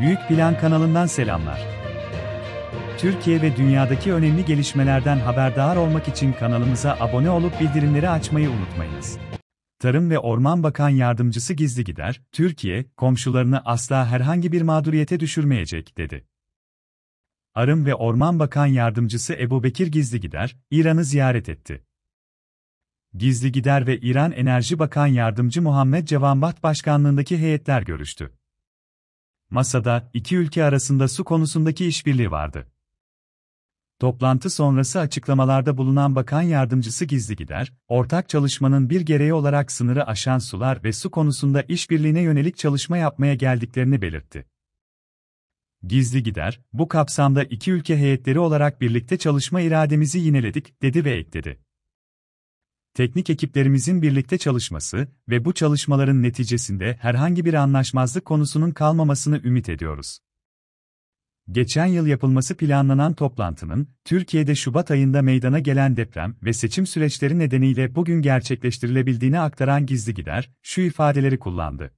Büyük Plan kanalından selamlar. Türkiye ve dünyadaki önemli gelişmelerden haberdar olmak için kanalımıza abone olup bildirimleri açmayı unutmayınız. Tarım ve Orman Bakan Yardımcısı Gizli Gider, Türkiye, komşularını asla herhangi bir mağduriyete düşürmeyecek, dedi. Arım ve Orman Bakan Yardımcısı Ebu Bekir Gizli Gider, İran'ı ziyaret etti. Gizli Gider ve İran Enerji Bakan Yardımcı Muhammed Cevambat Başkanlığındaki heyetler görüştü. Masada, iki ülke arasında su konusundaki işbirliği vardı. Toplantı sonrası açıklamalarda bulunan bakan yardımcısı gizli gider, ortak çalışmanın bir gereği olarak sınırı aşan sular ve su konusunda işbirliğine yönelik çalışma yapmaya geldiklerini belirtti. Gizli gider, bu kapsamda iki ülke heyetleri olarak birlikte çalışma irademizi yineledik, dedi ve ekledi teknik ekiplerimizin birlikte çalışması ve bu çalışmaların neticesinde herhangi bir anlaşmazlık konusunun kalmamasını ümit ediyoruz. Geçen yıl yapılması planlanan toplantının, Türkiye'de Şubat ayında meydana gelen deprem ve seçim süreçleri nedeniyle bugün gerçekleştirilebildiğini aktaran gizli gider, şu ifadeleri kullandı.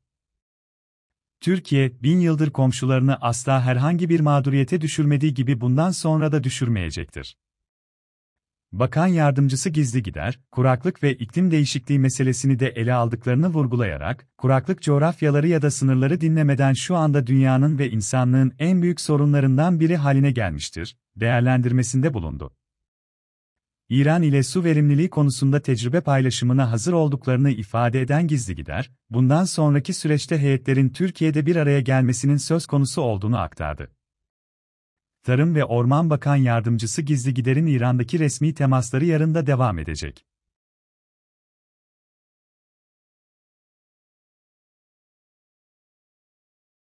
Türkiye, bin yıldır komşularını asla herhangi bir mağduriyete düşürmediği gibi bundan sonra da düşürmeyecektir. Bakan yardımcısı gizli gider, kuraklık ve iklim değişikliği meselesini de ele aldıklarını vurgulayarak, kuraklık coğrafyaları ya da sınırları dinlemeden şu anda dünyanın ve insanlığın en büyük sorunlarından biri haline gelmiştir, değerlendirmesinde bulundu. İran ile su verimliliği konusunda tecrübe paylaşımına hazır olduklarını ifade eden gizli gider, bundan sonraki süreçte heyetlerin Türkiye'de bir araya gelmesinin söz konusu olduğunu aktardı. Tarım ve Orman Bakan Yardımcısı Gizli Gider'in İran'daki resmi temasları yarın da devam edecek.